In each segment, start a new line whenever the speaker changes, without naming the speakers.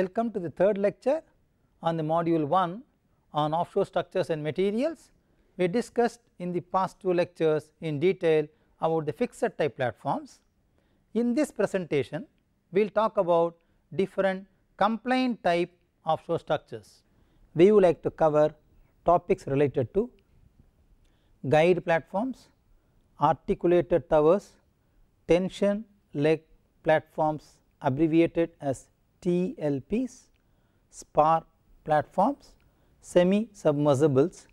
Welcome to the third lecture on the module 1 on offshore structures and materials. We discussed in the past two lectures in detail about the fixed type platforms. In this presentation we will talk about different compliant type offshore structures. We would like to cover topics related to guide platforms, articulated towers, tension leg platforms abbreviated as TLPs, spar platforms, semi submersibles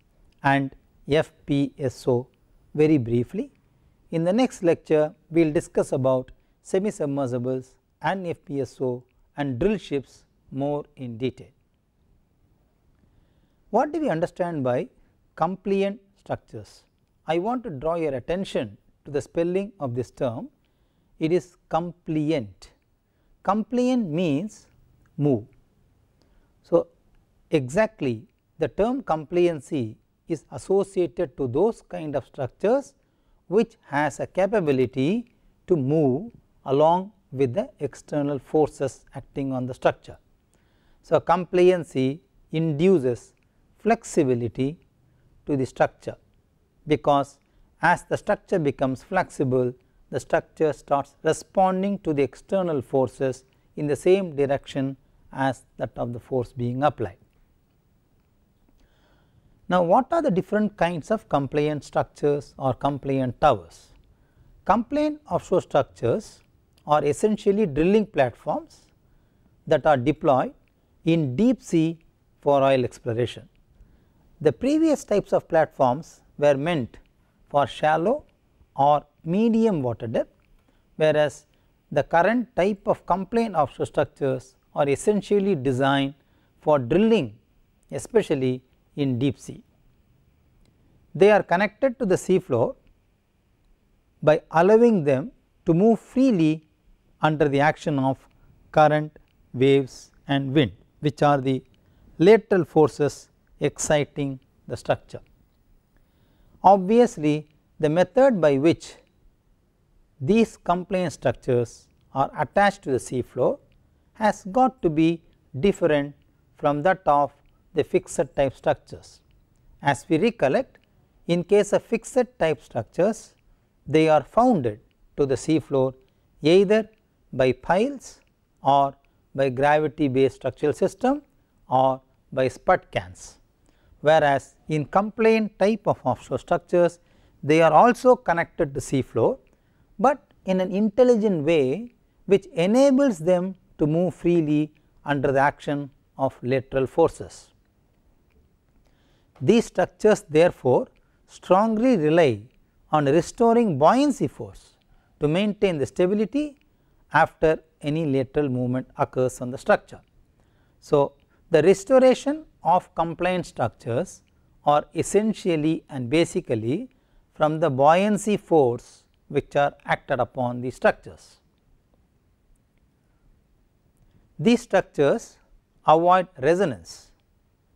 and FPSO very briefly. In the next lecture we will discuss about semi submersibles and FPSO and drill ships more in detail. What do we understand by compliant structures? I want to draw your attention to the spelling of this term. It is compliant complain means move. So, exactly the term compliancy is associated to those kind of structures which has a capability to move along with the external forces acting on the structure. So, compliancy induces flexibility to the structure because as the structure becomes flexible the structure starts responding to the external forces in the same direction as that of the force being applied. Now what are the different kinds of compliant structures or compliant towers? Compliant offshore structures are essentially drilling platforms that are deployed in deep sea for oil exploration. The previous types of platforms were meant for shallow or medium water depth whereas the current type of complaint of structures are essentially designed for drilling especially in deep sea. They are connected to the seafloor by allowing them to move freely under the action of current, waves and wind which are the lateral forces exciting the structure. Obviously, the method by which these complaint structures are attached to the seafloor has got to be different from that of the fixed type structures. As we recollect in case of fixed type structures they are founded to the seafloor either by piles or by gravity based structural system or by spud cans. Whereas in complaint type of offshore structures they are also connected to seafloor but in an intelligent way which enables them to move freely under the action of lateral forces. These structures therefore, strongly rely on restoring buoyancy force to maintain the stability after any lateral movement occurs on the structure. So, the restoration of compliant structures are essentially and basically from the buoyancy force which are acted upon the structures. These structures avoid resonance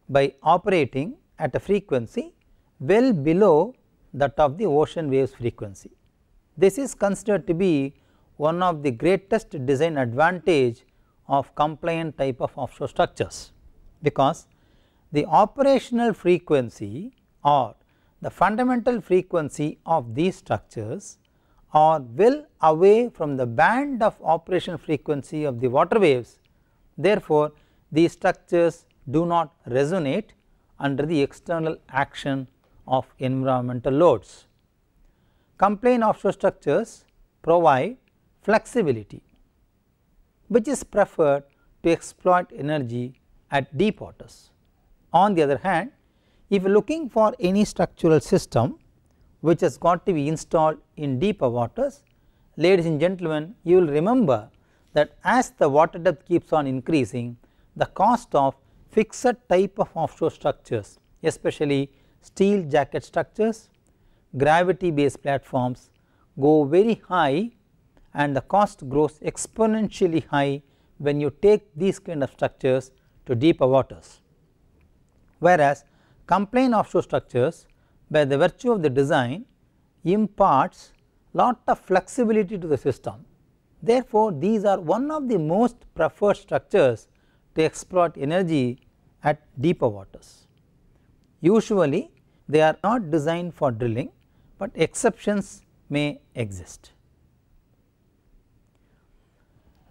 by operating at a frequency well below that of the ocean waves frequency. This is considered to be one of the greatest design advantage of compliant type of offshore structures because the operational frequency or the fundamental frequency of these structures or well away from the band of operation frequency of the water waves. Therefore, these structures do not resonate under the external action of environmental loads. Complain offshore structures provide flexibility which is preferred to exploit energy at deep waters. On the other hand, if looking for any structural system which has got to be installed in deeper waters. Ladies and gentlemen you will remember that as the water depth keeps on increasing the cost of fixed type of offshore structures especially steel jacket structures, gravity based platforms go very high and the cost grows exponentially high when you take these kind of structures to deeper waters. Whereas, complain offshore structures by the virtue of the design imparts lot of flexibility to the system. Therefore, these are one of the most preferred structures to exploit energy at deeper waters. Usually they are not designed for drilling, but exceptions may exist.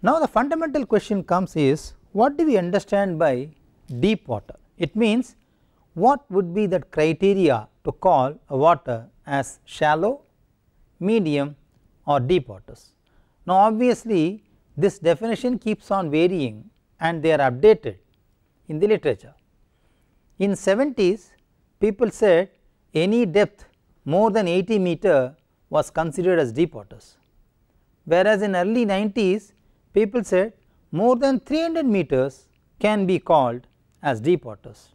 Now, the fundamental question comes is what do we understand by deep water? It means what would be the criteria to call a water as shallow, medium or deep waters. Now obviously this definition keeps on varying and they are updated in the literature. In 70s people said any depth more than 80 meter was considered as deep waters whereas in early 90s people said more than 300 meters can be called as deep waters.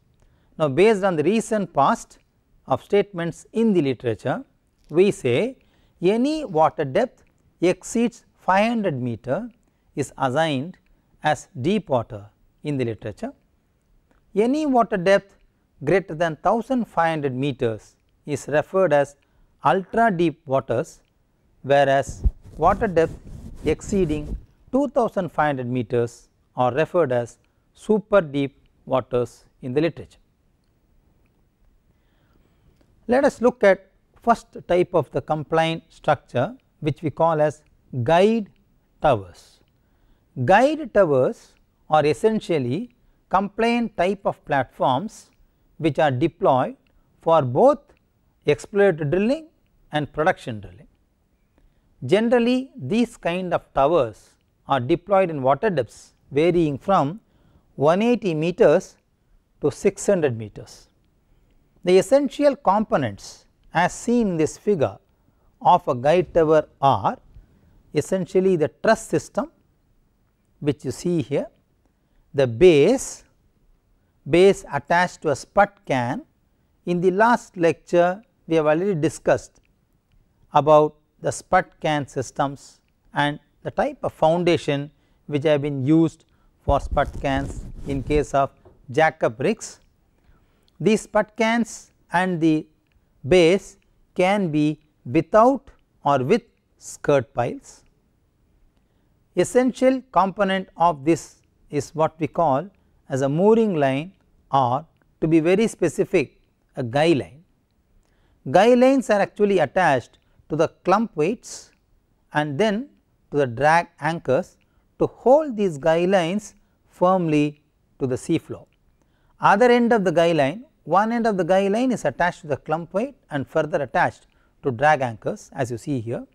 Now based on the recent past of statements in the literature, we say any water depth exceeds 500 meter is assigned as deep water in the literature. Any water depth greater than 1500 meters is referred as ultra deep waters whereas water depth exceeding 2500 meters are referred as super deep waters in the literature. Let us look at first type of the compliant structure which we call as guide towers. Guide towers are essentially compliant type of platforms which are deployed for both exploratory drilling and production drilling. Generally these kind of towers are deployed in water depths varying from 180 meters to 600 meters. The essential components as seen in this figure of a guide tower are essentially the truss system which you see here, the base, base attached to a spud can. In the last lecture we have already discussed about the spud can systems and the type of foundation which have been used for spud cans in case of jack up rigs these sput cans and the base can be without or with skirt piles. Essential component of this is what we call as a mooring line or to be very specific a guy line. Guy lines are actually attached to the clump weights and then to the drag anchors to hold these guy lines firmly to the sea floor. Other end of the guy line, one end of the guy line is attached to the clump weight and further attached to drag anchors as you see here,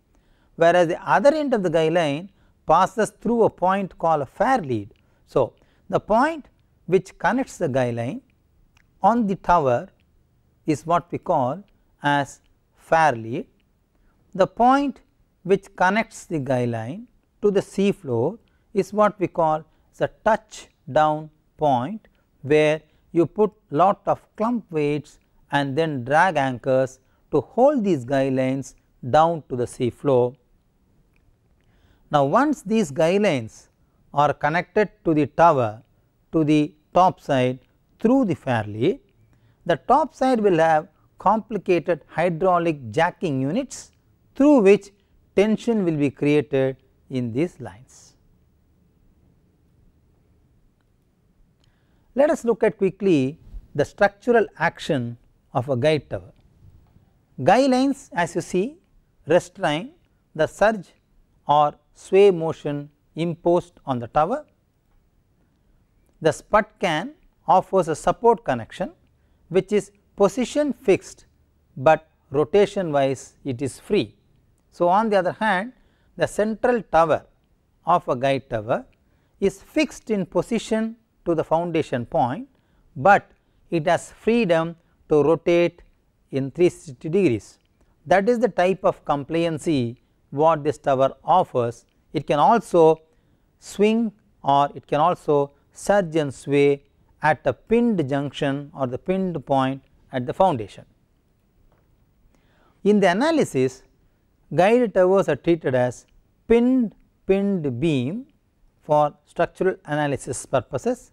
whereas the other end of the guy line passes through a point called a fair lead. So, the point which connects the guy line on the tower is what we call as fair lead. The point which connects the guy line to the sea floor is what we call the touch down point where you put lot of clump weights and then drag anchors to hold these guy lines down to the sea floor. Now once these guy lines are connected to the tower to the top side through the fairly, the top side will have complicated hydraulic jacking units through which tension will be created in these lines. Let us look at quickly the structural action of a guide tower. Guy lines as you see restrain the surge or sway motion imposed on the tower. The spud can offers a support connection which is position fixed, but rotation wise it is free. So, on the other hand the central tower of a guide tower is fixed in position to the foundation point, but it has freedom to rotate in 360 degrees. That is the type of compliancy what this tower offers. It can also swing or it can also surge and sway at a pinned junction or the pinned point at the foundation. In the analysis, guide towers are treated as pinned pinned beam for structural analysis purposes.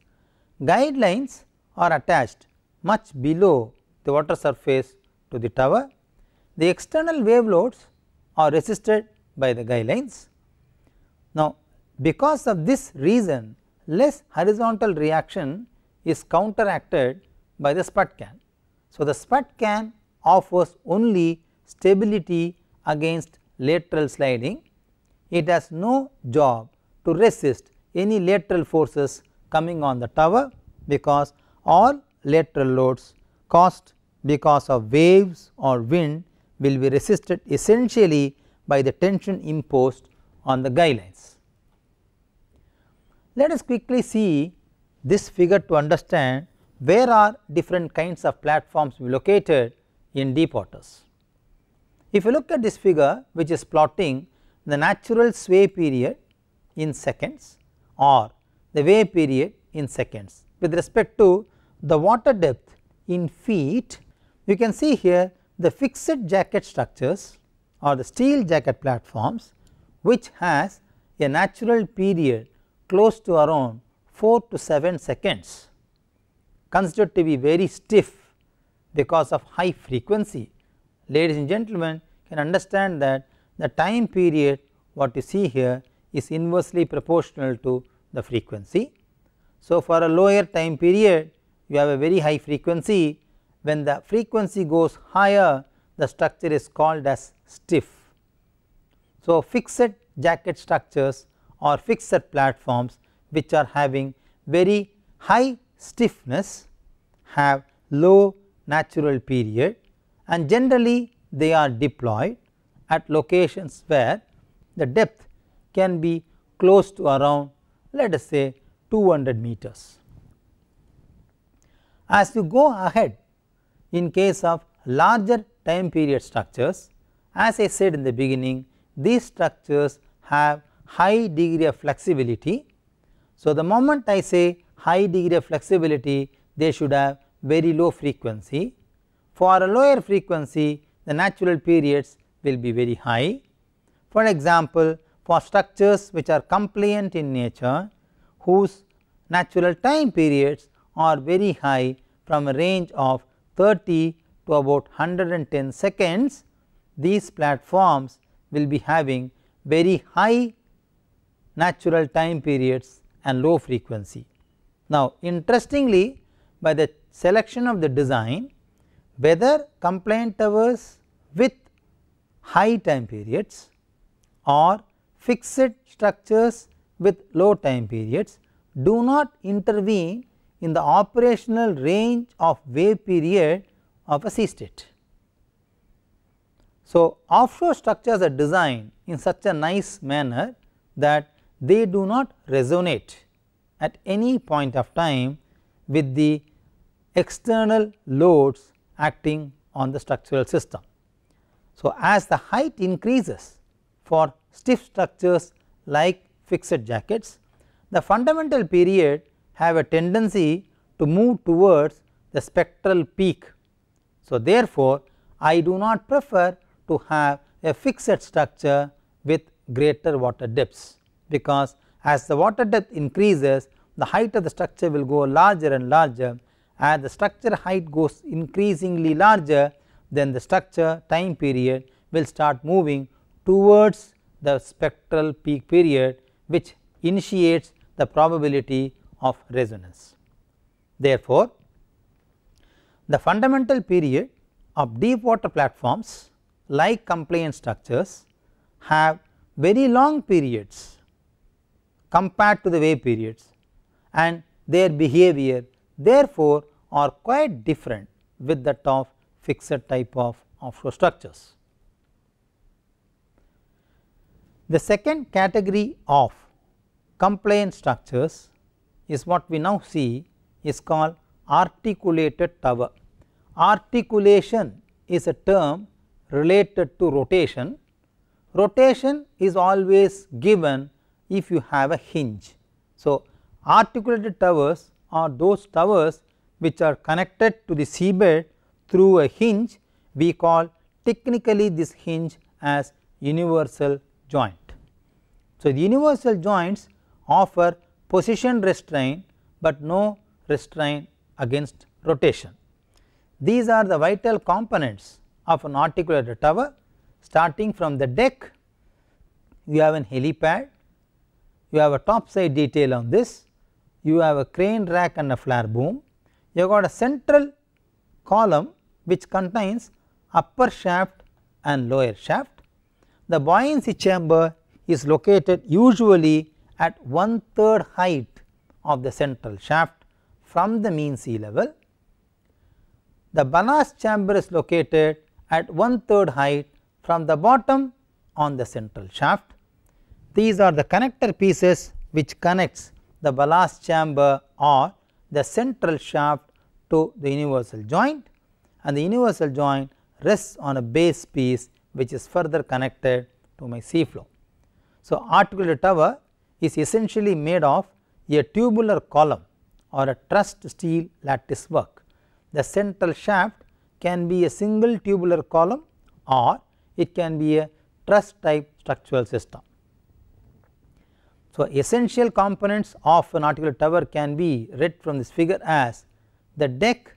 Guidelines are attached much below the water surface to the tower. The external wave loads are resisted by the guidelines. Now, because of this reason less horizontal reaction is counteracted by the spud can. So, the spud can offers only stability against lateral sliding. It has no job to resist any lateral forces coming on the tower because all lateral loads caused because of waves or wind will be resisted essentially by the tension imposed on the guy lines. Let us quickly see this figure to understand where are different kinds of platforms located in deep waters. If you look at this figure which is plotting the natural sway period in seconds or the wave period in seconds. With respect to the water depth in feet, you can see here the fixed jacket structures or the steel jacket platforms which has a natural period close to around 4 to 7 seconds considered to be very stiff because of high frequency. Ladies and gentlemen can understand that the time period what you see here is inversely proportional to the frequency. So, for a lower time period you have a very high frequency when the frequency goes higher the structure is called as stiff. So, fixed jacket structures or fixed platforms which are having very high stiffness have low natural period and generally they are deployed at locations where the depth can be close to around let us say 200 meters. As you go ahead in case of larger time period structures as I said in the beginning these structures have high degree of flexibility. So, the moment I say high degree of flexibility they should have very low frequency. For a lower frequency the natural periods will be very high. For example, for structures which are compliant in nature whose natural time periods are very high from a range of 30 to about 110 seconds, these platforms will be having very high natural time periods and low frequency. Now, interestingly by the selection of the design whether compliant towers with high time periods or fixed structures with low time periods do not intervene in the operational range of wave period of a sea state. So, offshore structures are designed in such a nice manner that they do not resonate at any point of time with the external loads acting on the structural system. So, as the height increases for stiff structures like fixed jackets, the fundamental period have a tendency to move towards the spectral peak. So, therefore, I do not prefer to have a fixed structure with greater water depths because as the water depth increases the height of the structure will go larger and larger as the structure height goes increasingly larger then the structure time period will start moving towards the spectral peak period which initiates the probability of resonance. Therefore, the fundamental period of deep water platforms like compliant structures have very long periods compared to the wave periods and their behavior therefore are quite different with that of fixed type of offshore structures. The second category of compliant structures is what we now see is called articulated tower. Articulation is a term related to rotation. Rotation is always given if you have a hinge. So, articulated towers are those towers which are connected to the seabed through a hinge we call technically this hinge as universal joint. So, the universal joints offer position restraint, but no restraint against rotation. These are the vital components of an articulated tower starting from the deck you have an helipad, you have a top side detail on this, you have a crane rack and a flare boom, you have got a central column which contains upper shaft and lower shaft the buoyancy chamber is located usually at one third height of the central shaft from the mean sea level. The ballast chamber is located at one third height from the bottom on the central shaft. These are the connector pieces which connects the ballast chamber or the central shaft to the universal joint and the universal joint rests on a base piece which is further connected to my sea flow. So, articulated tower is essentially made of a tubular column or a truss steel lattice work. The central shaft can be a single tubular column or it can be a truss type structural system. So, essential components of an articular tower can be read from this figure as the deck,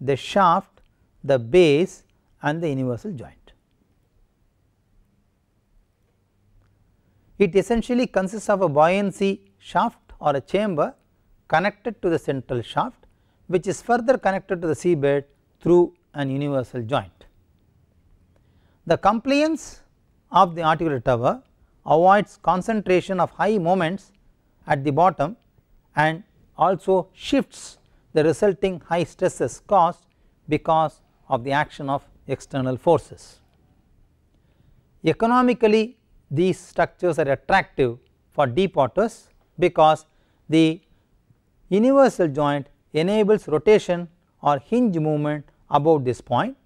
the shaft, the base and the universal joint. It essentially consists of a buoyancy shaft or a chamber connected to the central shaft which is further connected to the seabed through an universal joint. The compliance of the articulator tower avoids concentration of high moments at the bottom and also shifts the resulting high stresses caused because of the action of external forces. Economically these structures are attractive for deep waters because the universal joint enables rotation or hinge movement above this point.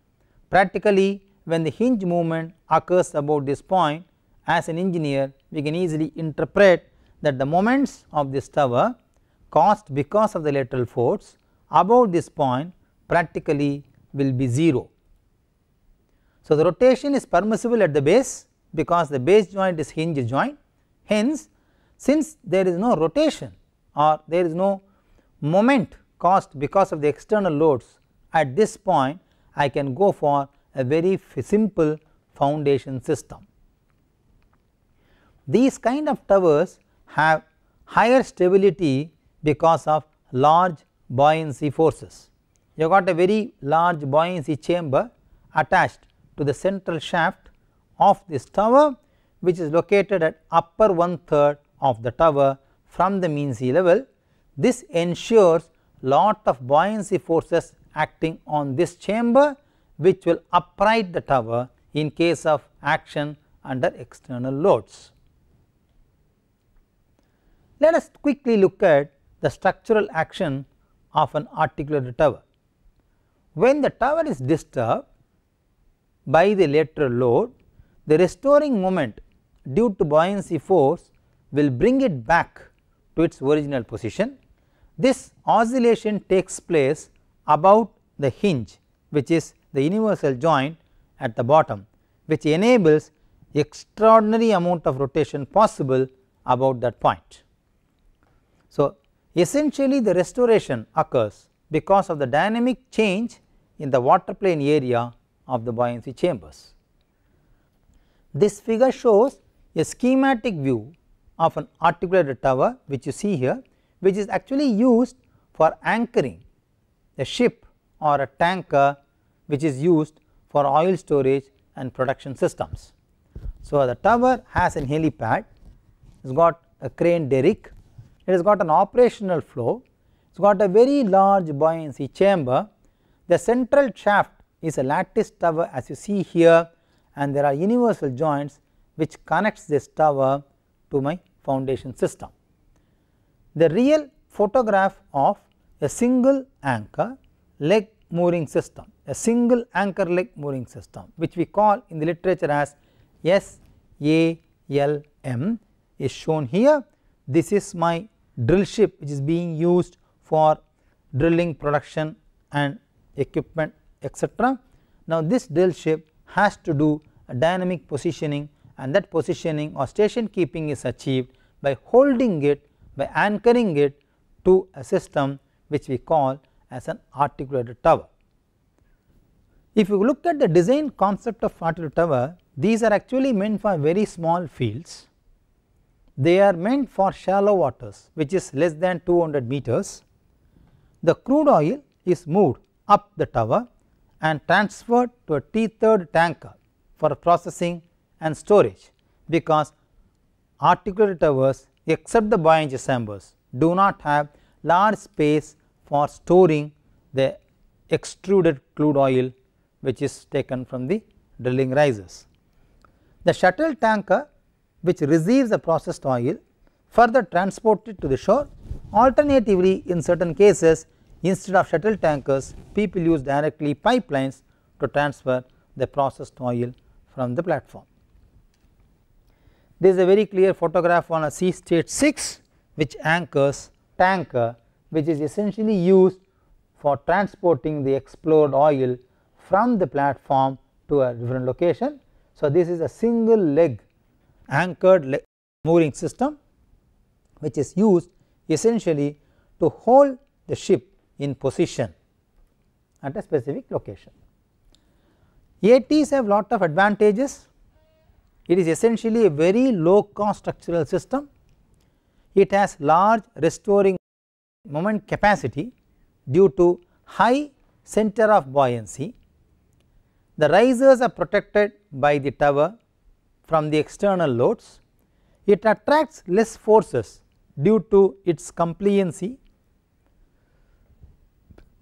Practically when the hinge movement occurs above this point as an engineer we can easily interpret that the moments of this tower caused because of the lateral force above this point practically will be 0. So, the rotation is permissible at the base because the base joint is hinge joint. Hence, since there is no rotation or there is no moment caused because of the external loads at this point I can go for a very simple foundation system. These kind of towers have higher stability because of large buoyancy forces. You got a very large buoyancy chamber attached to the central shaft of this tower which is located at upper one third of the tower from the mean sea level. This ensures lot of buoyancy forces acting on this chamber which will upright the tower in case of action under external loads. Let us quickly look at the structural action of an articulated tower. When the tower is disturbed by the lateral load the restoring moment due to buoyancy force will bring it back to its original position. This oscillation takes place about the hinge which is the universal joint at the bottom which enables extraordinary amount of rotation possible about that point. So, essentially the restoration occurs because of the dynamic change in the water plane area of the buoyancy chambers. This figure shows a schematic view of an articulated tower which you see here which is actually used for anchoring a ship or a tanker which is used for oil storage and production systems. So, the tower has an helipad, it has got a crane derrick, it has got an operational flow, it has got a very large buoyancy chamber. The central shaft is a lattice tower as you see here and there are universal joints which connects this tower to my foundation system. The real photograph of a single anchor leg mooring system, a single anchor leg mooring system which we call in the literature as SALM is shown here. This is my drill ship which is being used for drilling production and equipment etcetera. Now, this drill ship has to do dynamic positioning and that positioning or station keeping is achieved by holding it by anchoring it to a system which we call as an articulated tower. If you look at the design concept of articulated tower these are actually meant for very small fields they are meant for shallow waters which is less than 200 meters. The crude oil is moved up the tower and transferred to a T third tanker for processing and storage because articulated towers except the buoyancy chambers do not have large space for storing the extruded crude oil which is taken from the drilling risers. The shuttle tanker which receives the processed oil further transported to the shore alternatively in certain cases Instead of shuttle tankers, people use directly pipelines to transfer the processed oil from the platform. This is a very clear photograph on a sea state 6 which anchors tanker which is essentially used for transporting the explored oil from the platform to a different location. So, this is a single leg anchored leg mooring system which is used essentially to hold the ship in position at a specific location. ATs have lot of advantages it is essentially a very low cost structural system it has large restoring moment capacity due to high center of buoyancy. The risers are protected by the tower from the external loads. It attracts less forces due to its compliancy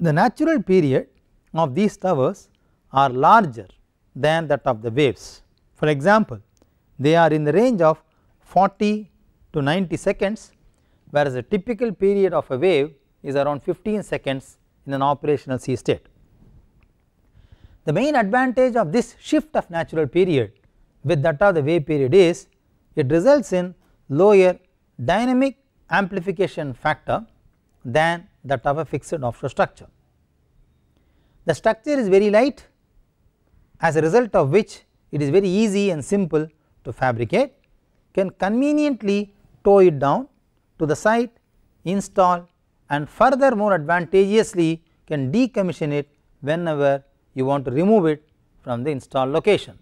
the natural period of these towers are larger than that of the waves. For example, they are in the range of 40 to 90 seconds whereas the typical period of a wave is around 15 seconds in an operational sea state. The main advantage of this shift of natural period with that of the wave period is it results in lower dynamic amplification factor than that of a fixed offshore structure. The structure is very light as a result of which it is very easy and simple to fabricate can conveniently tow it down to the site install and further more advantageously can decommission it whenever you want to remove it from the install location.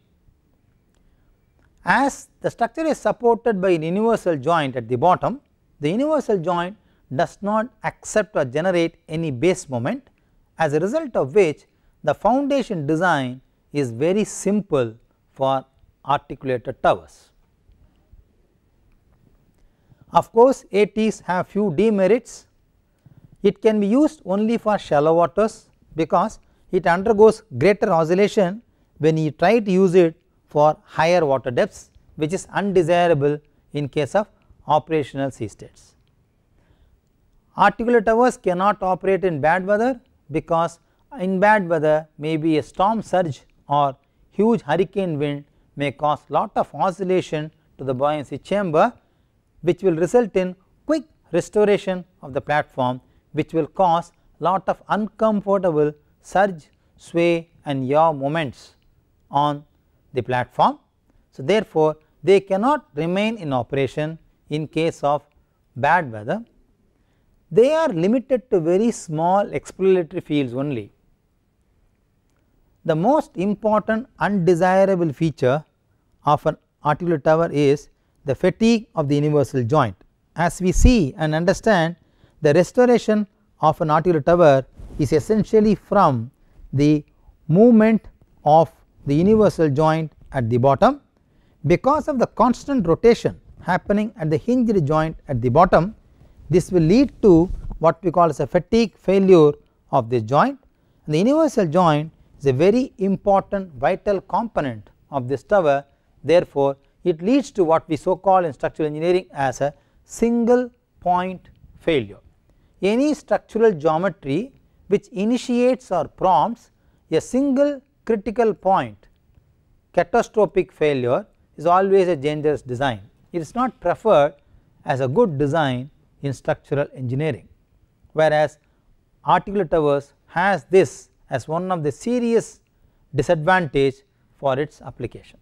As the structure is supported by an universal joint at the bottom the universal joint does not accept or generate any base moment as a result of which the foundation design is very simple for articulated towers. Of course, ATs have few demerits. It can be used only for shallow waters because it undergoes greater oscillation when you try to use it for higher water depths which is undesirable in case of operational sea states. Articulate towers cannot operate in bad weather because in bad weather may be a storm surge or huge hurricane wind may cause lot of oscillation to the buoyancy chamber which will result in quick restoration of the platform which will cause lot of uncomfortable surge, sway and yaw moments on the platform. So, therefore, they cannot remain in operation in case of bad weather they are limited to very small exploratory fields only. The most important undesirable feature of an articular tower is the fatigue of the universal joint. As we see and understand the restoration of an articular tower is essentially from the movement of the universal joint at the bottom because of the constant rotation happening at the hinged joint at the bottom this will lead to what we call as a fatigue failure of this joint and the universal joint is a very important vital component of this tower therefore it leads to what we so call in structural engineering as a single point failure. Any structural geometry which initiates or prompts a single critical point catastrophic failure is always a dangerous design. It is not preferred as a good design in structural engineering whereas articular towers has this as one of the serious disadvantage for its application.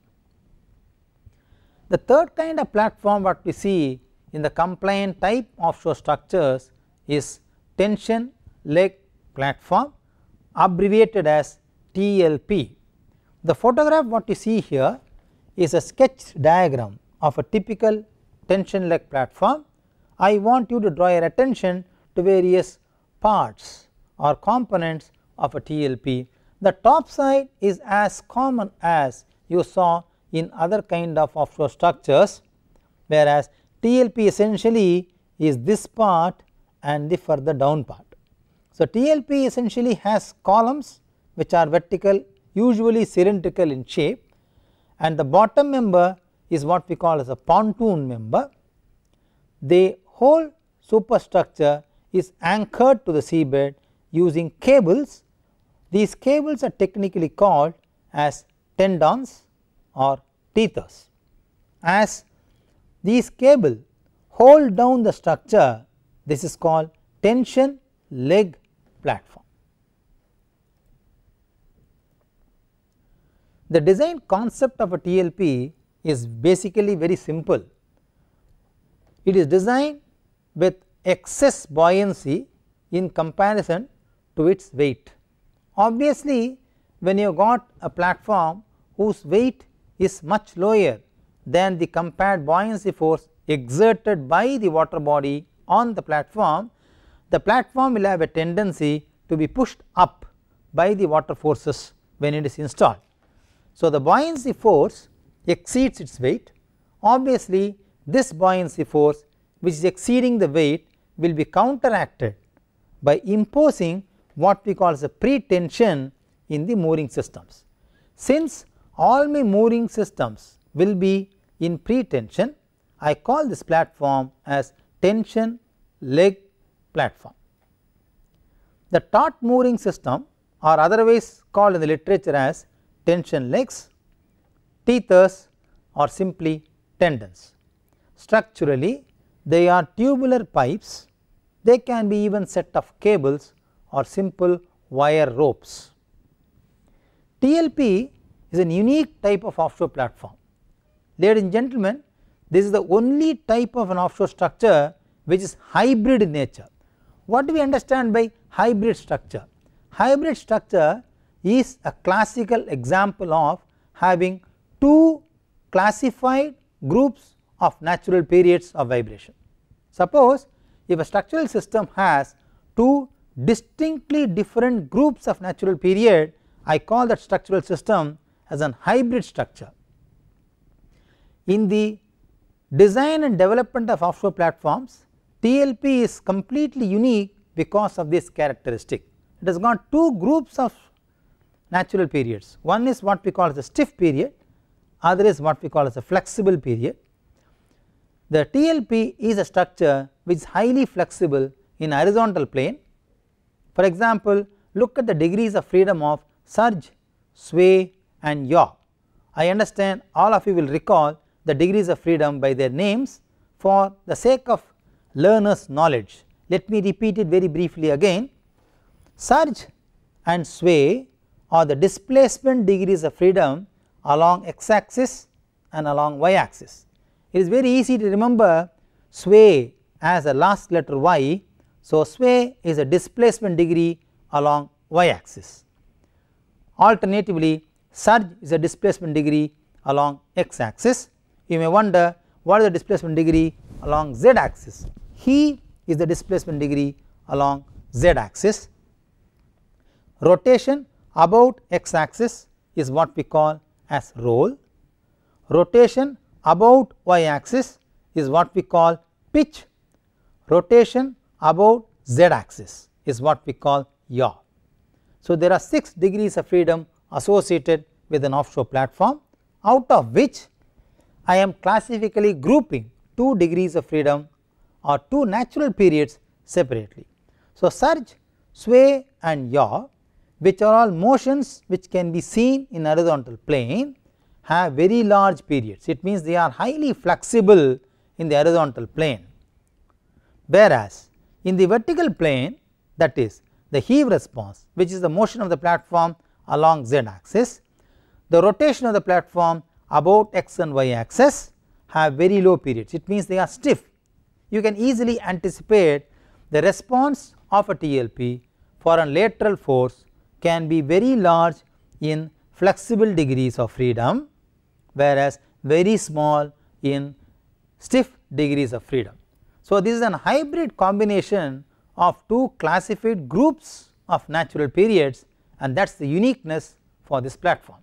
The third kind of platform what we see in the compliant type offshore structures is tension leg platform abbreviated as TLP. The photograph what you see here is a sketch diagram of a typical tension leg platform I want you to draw your attention to various parts or components of a TLP. The top side is as common as you saw in other kind of offshore structures whereas TLP essentially is this part and the further down part. So, TLP essentially has columns which are vertical usually cylindrical in shape and the bottom member is what we call as a pontoon member. They whole superstructure is anchored to the seabed using cables. These cables are technically called as tendons or tethers. As these cable hold down the structure, this is called tension leg platform. The design concept of a TLP is basically very simple. It is designed with excess buoyancy in comparison to its weight. Obviously, when you got a platform whose weight is much lower than the compared buoyancy force exerted by the water body on the platform, the platform will have a tendency to be pushed up by the water forces when it is installed. So, the buoyancy force exceeds its weight obviously this buoyancy force which is exceeding the weight will be counteracted by imposing what we call as a pre-tension in the mooring systems. Since all my mooring systems will be in pre-tension, I call this platform as tension leg platform. The taut mooring system or otherwise called in the literature as tension legs, teethers or simply tendons. Structurally they are tubular pipes, they can be even set of cables or simple wire ropes. TLP is a unique type of offshore platform. Ladies and gentlemen, this is the only type of an offshore structure which is hybrid in nature. What do we understand by hybrid structure? Hybrid structure is a classical example of having two classified groups of natural periods of vibration. Suppose if a structural system has two distinctly different groups of natural period I call that structural system as an hybrid structure. In the design and development of offshore platforms TLP is completely unique because of this characteristic. It has got two groups of natural periods one is what we call as a stiff period other is what we call as a flexible period the TLP is a structure which is highly flexible in horizontal plane. For example, look at the degrees of freedom of surge, sway and yaw. I understand all of you will recall the degrees of freedom by their names for the sake of learners knowledge. Let me repeat it very briefly again. Surge and sway are the displacement degrees of freedom along x axis and along y axis. It is very easy to remember sway as a last letter y. So, sway is a displacement degree along y axis. Alternatively, surge is a displacement degree along x axis. You may wonder what is the displacement degree along z axis. He is the displacement degree along z axis. Rotation about x axis is what we call as roll. Rotation about y axis is what we call pitch rotation about z axis is what we call yaw. So, there are 6 degrees of freedom associated with an offshore platform out of which I am classically grouping 2 degrees of freedom or 2 natural periods separately. So, surge, sway and yaw which are all motions which can be seen in horizontal plane have very large periods it means they are highly flexible in the horizontal plane. Whereas in the vertical plane that is the heave response which is the motion of the platform along z axis, the rotation of the platform about x and y axis have very low periods it means they are stiff. You can easily anticipate the response of a TLP for a lateral force can be very large in flexible degrees of freedom whereas very small in stiff degrees of freedom. So, this is an hybrid combination of two classified groups of natural periods and that is the uniqueness for this platform.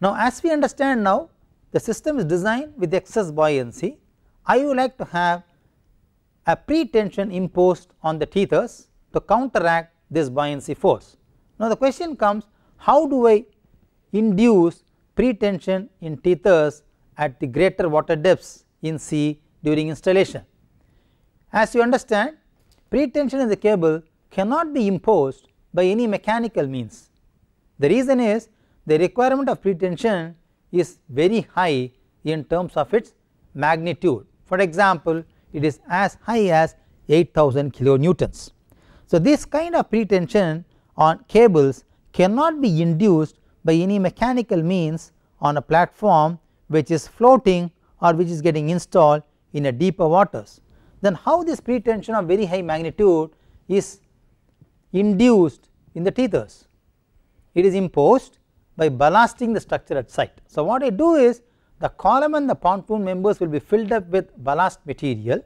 Now, as we understand now the system is designed with excess buoyancy, I would like to have a pre-tension imposed on the tethers to counteract this buoyancy force. Now, the question comes how do I induce pretension in teethers at the greater water depths in sea during installation. As you understand pretension in the cable cannot be imposed by any mechanical means. The reason is the requirement of pretension is very high in terms of its magnitude. For example, it is as high as 8000 kilo Newtons. So, this kind of pretension on cables cannot be induced by any mechanical means on a platform which is floating or which is getting installed in a deeper waters. Then how this pretension of very high magnitude is induced in the teethers? It is imposed by ballasting the structure at site. So, what I do is the column and the pontoon members will be filled up with ballast material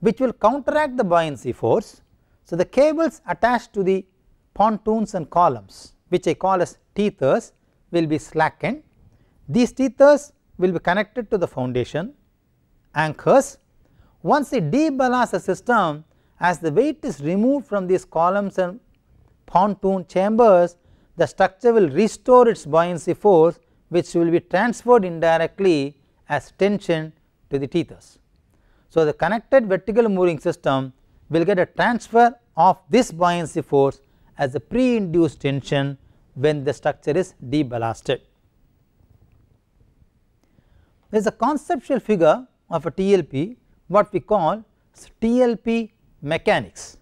which will counteract the buoyancy force. So, the cables attached to the pontoons and columns which I call as teethers will be slackened. These teethers will be connected to the foundation anchors. Once the debalance the system as the weight is removed from these columns and pontoon chambers, the structure will restore its buoyancy force which will be transferred indirectly as tension to the teethers. So, the connected vertical mooring system will get a transfer of this buoyancy force as a pre-induced tension when the structure is deballasted. There is a conceptual figure of a TLP what we call TLP mechanics.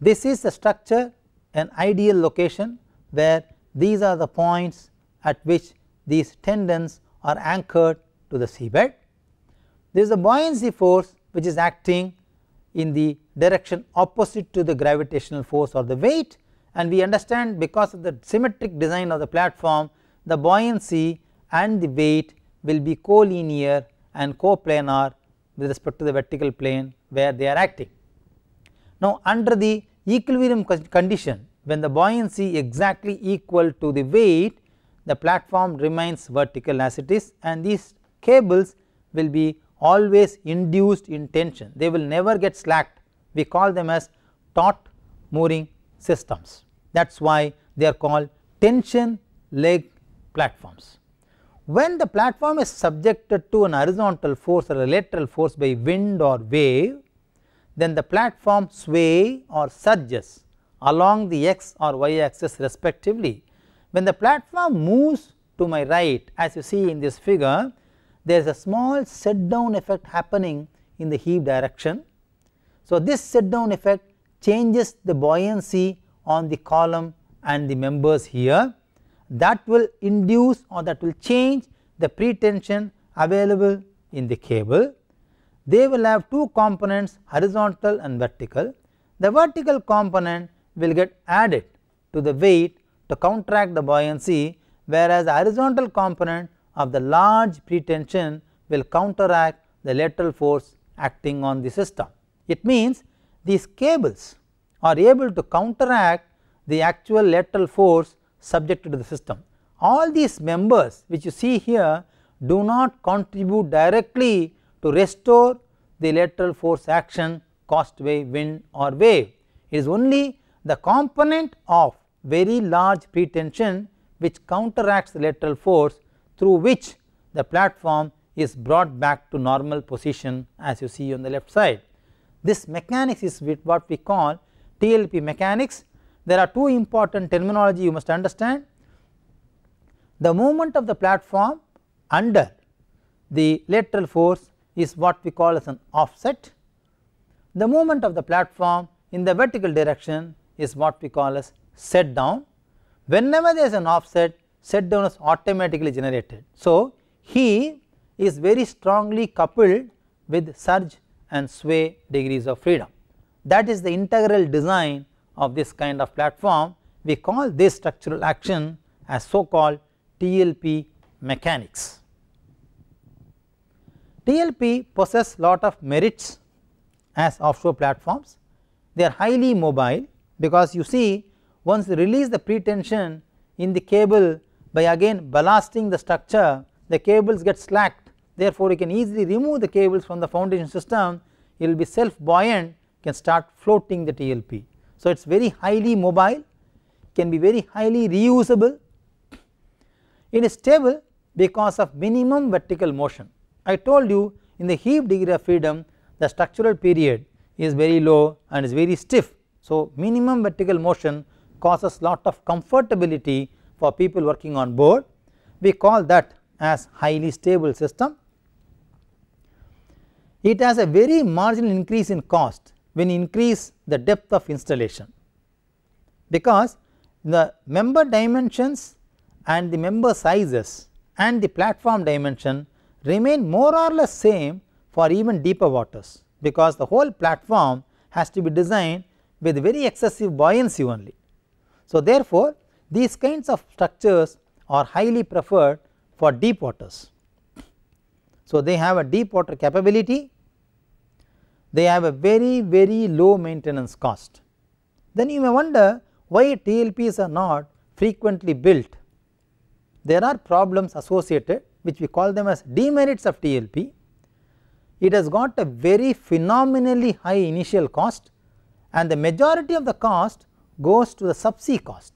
This is the structure an ideal location where these are the points at which these tendons are anchored to the seabed. There is a buoyancy force which is acting in the direction opposite to the gravitational force or the weight and we understand because of the symmetric design of the platform the buoyancy and the weight will be collinear and coplanar with respect to the vertical plane where they are acting. Now under the equilibrium condition when the buoyancy exactly equal to the weight the platform remains vertical as it is and these cables will be always induced in tension they will never get slacked we call them as taut mooring systems that is why they are called tension leg platforms. When the platform is subjected to an horizontal force or a lateral force by wind or wave then the platform sway or surges along the x or y axis respectively. When the platform moves to my right as you see in this figure there is a small set down effect happening in the heave direction. So, this set down effect changes the buoyancy on the column and the members here that will induce or that will change the pretension available in the cable. They will have two components horizontal and vertical. The vertical component will get added to the weight to counteract the buoyancy whereas the horizontal component of the large pretension will counteract the lateral force acting on the system. It means these cables are able to counteract the actual lateral force subjected to the system. All these members which you see here do not contribute directly to restore the lateral force action caused by wind or wave. It is only the component of very large pretension which counteracts the lateral force through which the platform is brought back to normal position as you see on the left side. This mechanics is what we call TLP mechanics. There are two important terminology you must understand. The movement of the platform under the lateral force is what we call as an offset. The movement of the platform in the vertical direction is what we call as set down. Whenever there is an offset, set down is automatically generated. So, he is very strongly coupled with surge and sway degrees of freedom. That is the integral design of this kind of platform we call this structural action as so called TLP mechanics. TLP possess lot of merits as offshore platforms they are highly mobile because you see once you release the pretension in the cable by again ballasting the structure the cables get slack therefore you can easily remove the cables from the foundation system it will be self buoyant can start floating the TLP. So it is very highly mobile can be very highly reusable it is stable because of minimum vertical motion. I told you in the heap degree of freedom the structural period is very low and is very stiff. So minimum vertical motion causes lot of comfortability for people working on board we call that as highly stable system it has a very marginal increase in cost when you increase the depth of installation because the member dimensions and the member sizes and the platform dimension remain more or less same for even deeper waters because the whole platform has to be designed with very excessive buoyancy only. So, therefore, these kinds of structures are highly preferred for deep waters. So, they have a deep water capability they have a very very low maintenance cost. Then you may wonder why TLPs are not frequently built. There are problems associated which we call them as demerits of TLP. It has got a very phenomenally high initial cost and the majority of the cost goes to the subsea cost.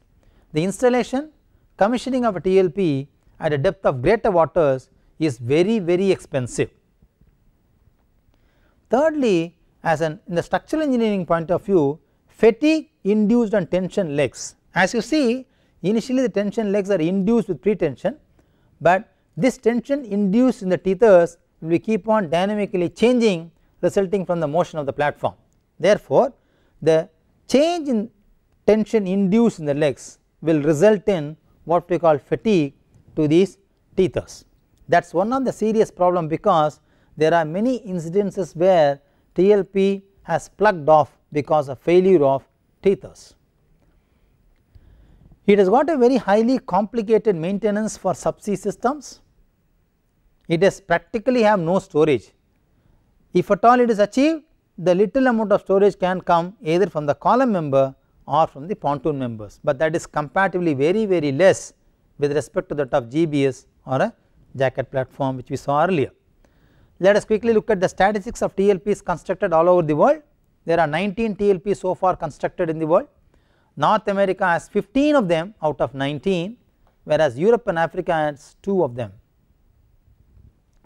The installation commissioning of a TLP at a depth of greater waters is very very expensive Thirdly, as an in the structural engineering point of view fatigue induced on tension legs as you see initially the tension legs are induced with pretension, but this tension induced in the teethers will keep on dynamically changing resulting from the motion of the platform. Therefore, the change in tension induced in the legs will result in what we call fatigue to these teethers. That is one of the serious problem because there are many incidences where TLP has plugged off because of failure of tethers. It has got a very highly complicated maintenance for subsea systems. It has practically have no storage. If at all it is achieved, the little amount of storage can come either from the column member or from the pontoon members, but that is comparatively very very less with respect to that of GBS or a jacket platform which we saw earlier. Let us quickly look at the statistics of TLPs constructed all over the world. There are 19 TLPs so far constructed in the world. North America has 15 of them out of 19 whereas Europe and Africa has 2 of them.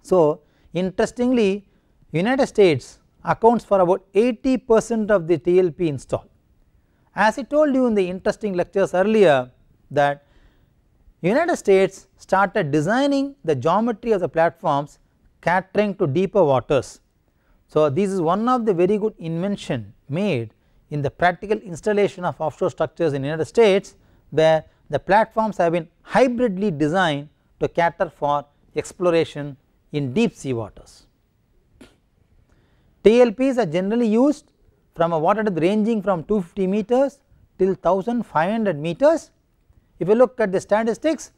So interestingly United States accounts for about 80 percent of the TLP install. As I told you in the interesting lectures earlier that United States started designing the geometry of the platforms catering to deeper waters. So, this is one of the very good invention made in the practical installation of offshore structures in United States where the platforms have been hybridly designed to cater for exploration in deep sea waters. TLPs are generally used from a water depth ranging from 250 meters till 1500 meters. If you look at the statistics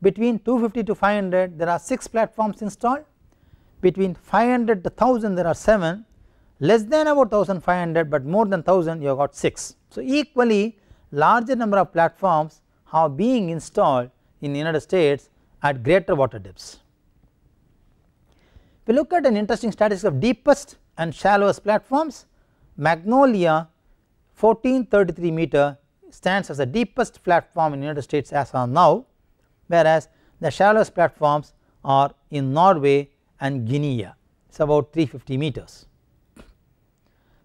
between 250 to 500 there are 6 platforms installed between 500 to 1000 there are 7 less than about 1500 but more than 1000 you have got 6. So, equally larger number of platforms are being installed in United States at greater water depths. We look at an interesting statistic of deepest and shallowest platforms Magnolia 1433 meter stands as the deepest platform in United States as of now whereas the shallowest platforms are in Norway and Guinea it is about 350 meters.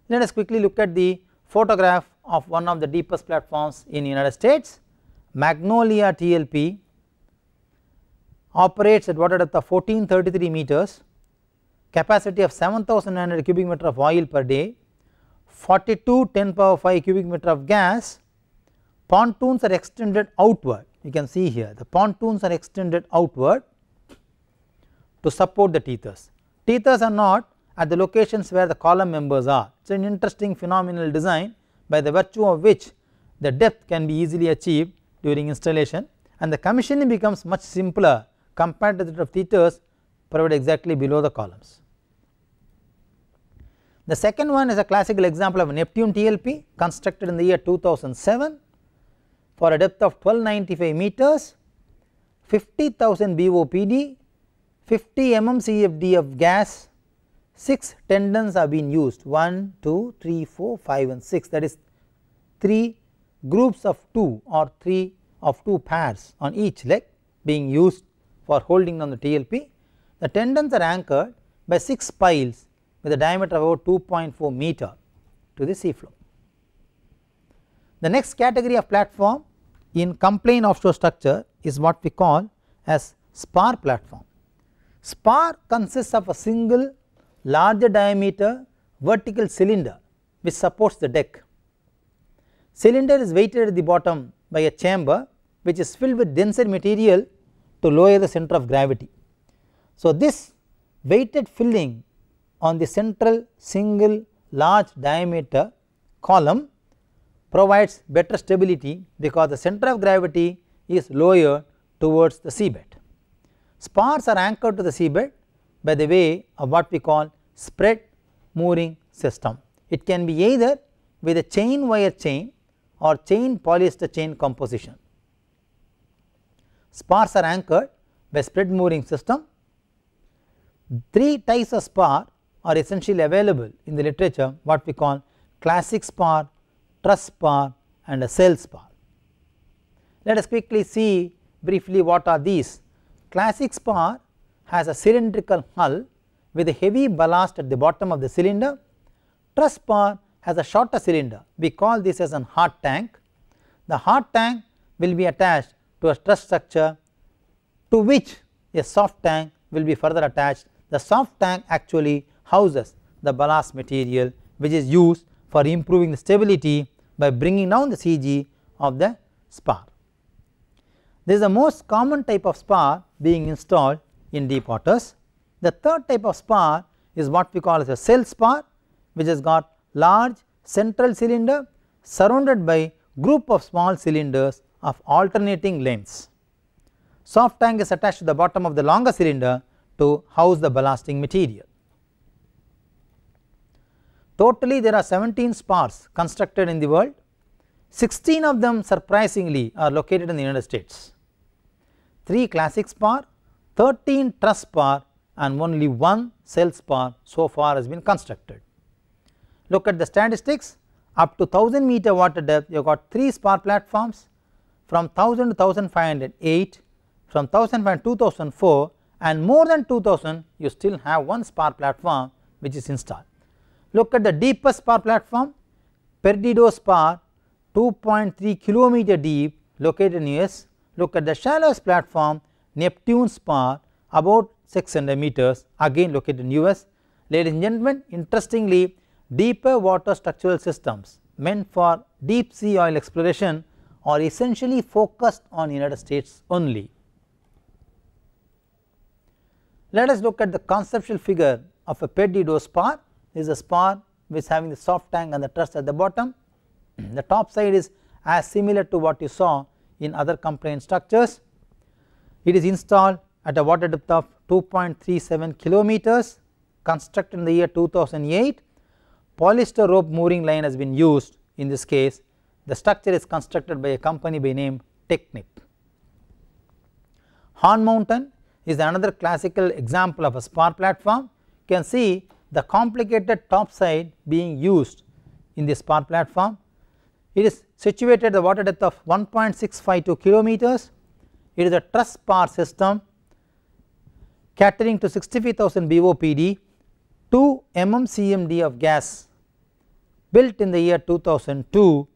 Let us quickly look at the photograph of one of the deepest platforms in United States Magnolia TLP operates at water depth of 1433 meters capacity of 7900 cubic meter of oil per day 42 10 power 5 cubic meter of gas pontoons are extended outward you can see here the pontoons are extended outward to support the teethers. Teethers are not at the locations where the column members are. It is an interesting phenomenal design by the virtue of which the depth can be easily achieved during installation and the commissioning becomes much simpler compared to the of teethers provided exactly below the columns. The second one is a classical example of a Neptune TLP constructed in the year 2007 for a depth of 1295 meters, 50,000 BOPD 50 mm CFD of gas, 6 tendons have been used 1, 2, 3, 4, 5 and 6 that is 3 groups of 2 or 3 of 2 pairs on each leg being used for holding on the TLP. The tendons are anchored by 6 piles with a diameter of about 2.4 meter to the seafloor. The next category of platform in complain offshore structure is what we call as spar platform. Spar consists of a single larger diameter vertical cylinder which supports the deck. Cylinder is weighted at the bottom by a chamber which is filled with denser material to lower the center of gravity. So, this weighted filling on the central single large diameter column provides better stability because the center of gravity is lower towards the seabed. Spars are anchored to the seabed by the way of what we call spread mooring system. It can be either with a chain wire chain or chain polyester chain composition. Spars are anchored by spread mooring system. Three types of spar are essentially available in the literature what we call classic spar, truss spar and a cell spar. Let us quickly see briefly what are these classic spar has a cylindrical hull with a heavy ballast at the bottom of the cylinder. Truss spar has a shorter cylinder we call this as an hard tank. The hard tank will be attached to a truss structure to which a soft tank will be further attached. The soft tank actually houses the ballast material which is used for improving the stability by bringing down the CG of the spar. This is the most common type of spar being installed in deep waters. The third type of spar is what we call as a cell spar which has got large central cylinder surrounded by group of small cylinders of alternating lengths. Soft tank is attached to the bottom of the longer cylinder to house the ballasting material. Totally there are 17 spars constructed in the world, 16 of them surprisingly are located in the United States. 3 classic spar, 13 truss spar and only 1 cell spar so far has been constructed. Look at the statistics up to 1000 meter water depth you have got 3 spar platforms from 1000 to 1508 from 1005 to 2004 and more than 2000 you still have one spar platform which is installed. Look at the deepest spar platform Perdido spar 2.3 kilometer deep located in US look at the shallowest platform Neptune Spa about 600 meters. again located in US. Ladies and gentlemen interestingly deeper water structural systems meant for deep sea oil exploration are essentially focused on United States only. Let us look at the conceptual figure of a pedido spar this is a spar which is having the soft tank and the truss at the bottom. the top side is as similar to what you saw in other compliant structures. It is installed at a water depth of 2.37 kilometers constructed in the year 2008 polyester rope mooring line has been used in this case the structure is constructed by a company by name Technip. Horn Mountain is another classical example of a spar platform you can see the complicated top side being used in the spar platform it is situated at the water depth of 1.652 kilometers. It is a truss power system catering to 65,000 BOPD 2 mmcmd of gas built in the year 2002.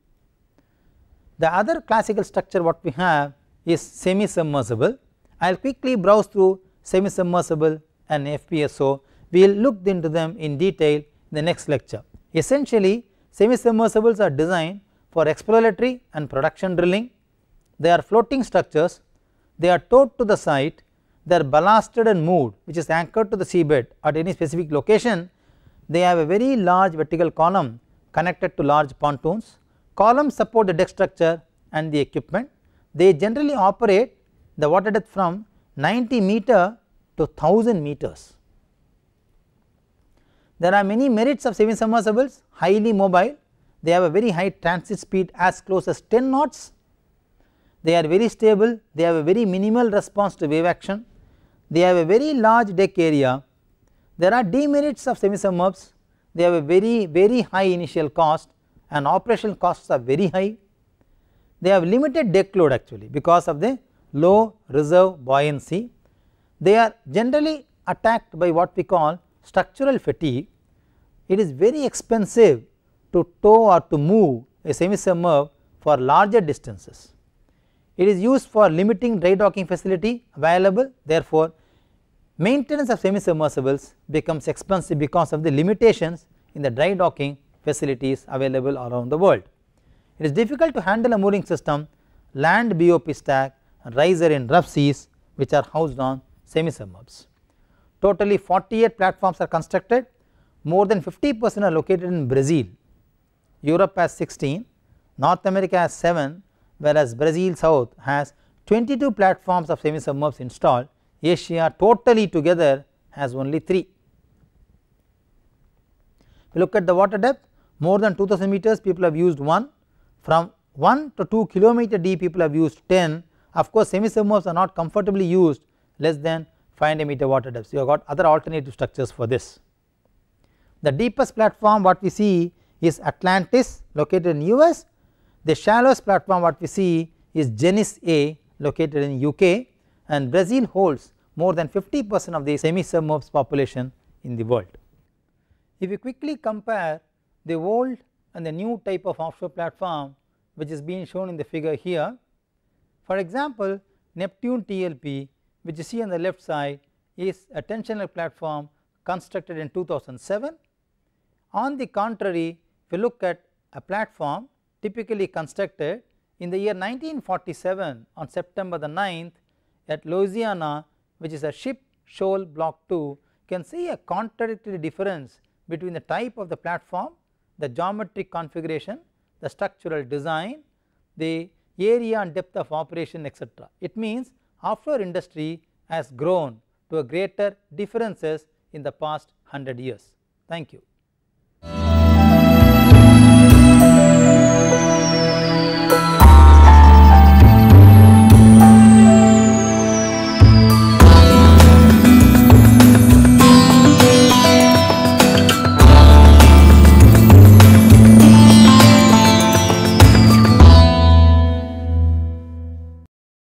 The other classical structure what we have is semi submersible. I will quickly browse through semi submersible and FPSO. We will look into them in detail in the next lecture. Essentially semi submersibles are designed for exploratory and production drilling. They are floating structures, they are towed to the site, they are ballasted and moved which is anchored to the seabed at any specific location. They have a very large vertical column connected to large pontoons. Columns support the deck structure and the equipment. They generally operate the water depth from 90 meter to 1000 meters. There are many merits of semi submersibles highly mobile they have a very high transit speed as close as 10 knots, they are very stable, they have a very minimal response to wave action, they have a very large deck area. There are demerits of semi-submerbs, they have a very very high initial cost and operational costs are very high. They have limited deck load actually because of the low reserve buoyancy. They are generally attacked by what we call structural fatigue. It is very expensive to tow or to move a semi-submerged for larger distances. It is used for limiting dry docking facility available therefore, maintenance of semi-submersibles becomes expensive because of the limitations in the dry docking facilities available around the world. It is difficult to handle a mooring system, land BOP stack and riser in rough seas which are housed on semi-submersibles. Totally 48 platforms are constructed, more than 50 percent are located in Brazil Europe has 16, North America has 7 whereas Brazil South has 22 platforms of semi submersibles installed, Asia totally together has only 3. look at the water depth more than 2000 meters people have used 1 from 1 to 2 kilometer deep people have used 10 of course semi submersibles are not comfortably used less than 500 meter water depth. So, you have got other alternative structures for this. The deepest platform what we see is Atlantis located in US, the shallowest platform what we see is Genis A located in UK and Brazil holds more than 50 percent of the semi submerged population in the world. If we quickly compare the old and the new type of offshore platform which is being shown in the figure here. For example, Neptune TLP which you see on the left side is a tensional platform constructed in 2007. On the contrary, if we look at a platform typically constructed in the year 1947 on September the 9th at Louisiana which is a ship shoal block 2 can see a contradictory difference between the type of the platform, the geometric configuration, the structural design, the area and depth of operation etc. It means offshore industry has grown to a greater differences in the past 100 years. Thank you.